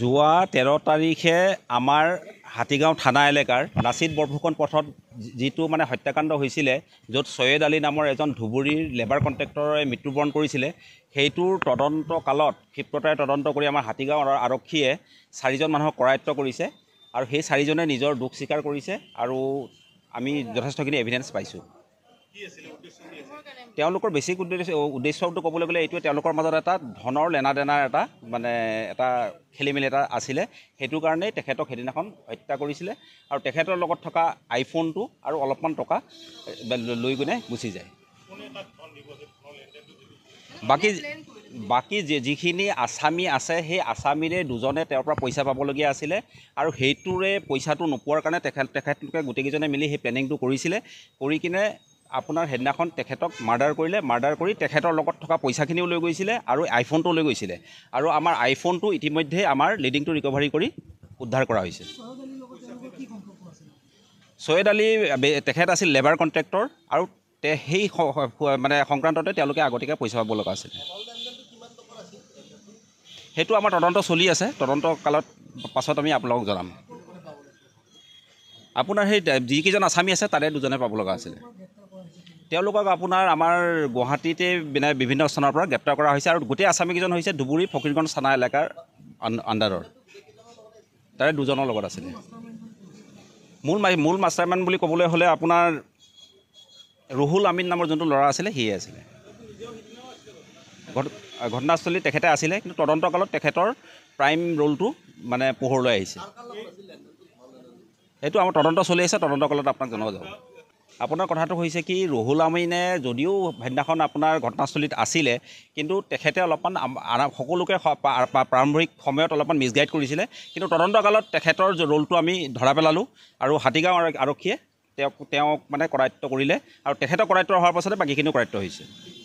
যোৱা তেৰ তাৰিখে আমাৰ হাতীগাঁও থানা এলেকাৰ লাচিত বৰফুকন পথত যিটো মানে হত্যাকাণ্ড হৈছিলে য'ত ছৈয়েদ আলী নামৰ এজন ধুবুৰীৰ লেবাৰ কণ্ট্ৰেক্টৰে মৃত্যুবৰণ কৰিছিলে সেইটোৰ তদন্ত কালত ক্ষিপ্ৰতাৰে তদন্ত কৰি আমাৰ হাতীগাঁও আৰক্ষীয়ে চাৰিজন মানুহক কৰায়ত্ব কৰিছে আৰু সেই চাৰিজনে নিজৰ দুখ স্বীকাৰ কৰিছে আৰু আমি যথেষ্টখিনি এভিডেঞ্চ পাইছোঁ তেওঁলোকৰ বেছিক উদ্দেশ্য উদ্দেশ্যটো ক'বলৈ গ'লে এইটোৱে তেওঁলোকৰ মাজত এটা ধনৰ লেনা দেনাৰ এটা মানে এটা খেলি মেলি এটা আছিলে সেইটো কাৰণেই তেখেতক সেইদিনাখন হত্যা কৰিছিলে আৰু তেখেতৰ লগত থকা আইফোনটো আৰু অলপমান টকা লৈ কিনে গুচি যায় বাকী বাকী যি যিখিনি আছামী আছে সেই আছামীৰে দুজনে তেওঁৰ পৰা পইচা পাবলগীয়া আছিলে আৰু সেইটোৰে পইচাটো নোপোৱাৰ কাৰণে তেখেত তেখেতলোকে গোটেইকেইজনে মিলি সেই প্লেনিংটো কৰিছিলে কৰি কিনে আপোনাৰ সেইদিনাখন তেখেতক মাৰ্ডাৰ কৰিলে মাৰ্ডাৰ কৰি তেখেতৰ লগত থকা পইচাখিনিও লৈ গৈছিলে আৰু আইফোনটো লৈ গৈছিলে আৰু আমাৰ আইফোনটো ইতিমধ্যে আমাৰ লিডিংটো ৰিকভাৰী কৰি উদ্ধাৰ কৰা হৈছে ছৈয়দ আলী তেখেত আছিল লেবাৰ কণ্ট্ৰেক্টৰ আৰু সেই মানে সংক্ৰান্ততে তেওঁলোকে আগতীয়াকৈ পইচা পাব লগা আছিলে সেইটো আমাৰ তদন্ত চলি আছে তদন্ত কালত পাছত আমি আপোনালোকক জনাম আপোনাৰ সেই যিকেইজন আছামী আছে তাৰে দুজনে পাব লগা আছিলে তেওঁলোকক আপোনাৰ আমাৰ গুৱাহাটীতে বিভিন্ন স্থানৰ পৰা গ্ৰেপ্তাৰ কৰা হৈছে আৰু গোটেই আছামীকেইজন হৈছে ধুবুৰী ফকীৰগঞ্জ থানা এলেকাৰ আণ্ডাৰৰ তাৰে দুজনৰ লগত আছিলে মূল মূল মাষ্টাৰমেন বুলি ক'বলৈ হ'লে আপোনাৰ ৰুহুল আমিন নামৰ যোনটো ল'ৰা আছিলে সিয়ে আছিলে ঘটনাস্থলীত তেখেতে আছিলে কিন্তু তদন্তকালত তেখেতৰ প্ৰাইম ৰোলটো মানে পোহৰলৈ আহিছে সেইটো আমাৰ তদন্ত চলি আছে তদন্তকালত আপোনাক জনাব যাব আপোনাৰ কথাটো হৈছে কি ৰহুল আমিনে যদিও সেইদিনাখন আপোনাৰ ঘটনাস্থলীত আছিলে কিন্তু তেখেতে অলপমান সকলোকে প্ৰাৰম্ভিক সময়ত অলপমান মিছগাইড কৰিছিলে কিন্তু তদন্তকালত তেখেতৰ ৰোলটো আমি ধৰা পেলালোঁ আৰু হাতীগাঁও আৰক্ষীয়ে তেওঁক তেওঁক মানে কৰায়ত্ব কৰিলে আৰু তেখেতক কৰায়ত্ব হোৱাৰ পাছতে বাকীখিনিও কৰায়ত্ব হৈছে